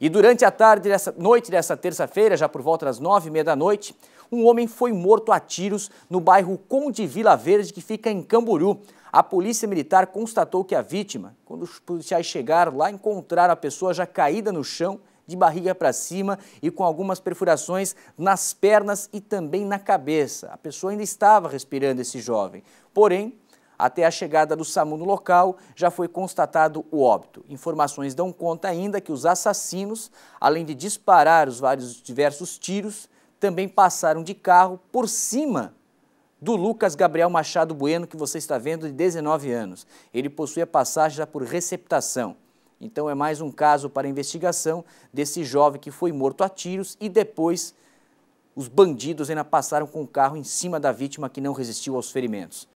E durante a tarde dessa noite dessa terça-feira, já por volta das nove e meia da noite, um homem foi morto a tiros no bairro Conde Vila Verde, que fica em Camboriú. A polícia militar constatou que a vítima, quando os policiais chegaram lá, encontraram a pessoa já caída no chão, de barriga para cima e com algumas perfurações nas pernas e também na cabeça. A pessoa ainda estava respirando esse jovem. Porém, até a chegada do SAMU no local, já foi constatado o óbito. Informações dão conta ainda que os assassinos, além de disparar os vários diversos tiros, também passaram de carro por cima do Lucas Gabriel Machado Bueno, que você está vendo, de 19 anos. Ele possuía passagem já por receptação. Então é mais um caso para investigação desse jovem que foi morto a tiros e depois os bandidos ainda passaram com o carro em cima da vítima que não resistiu aos ferimentos.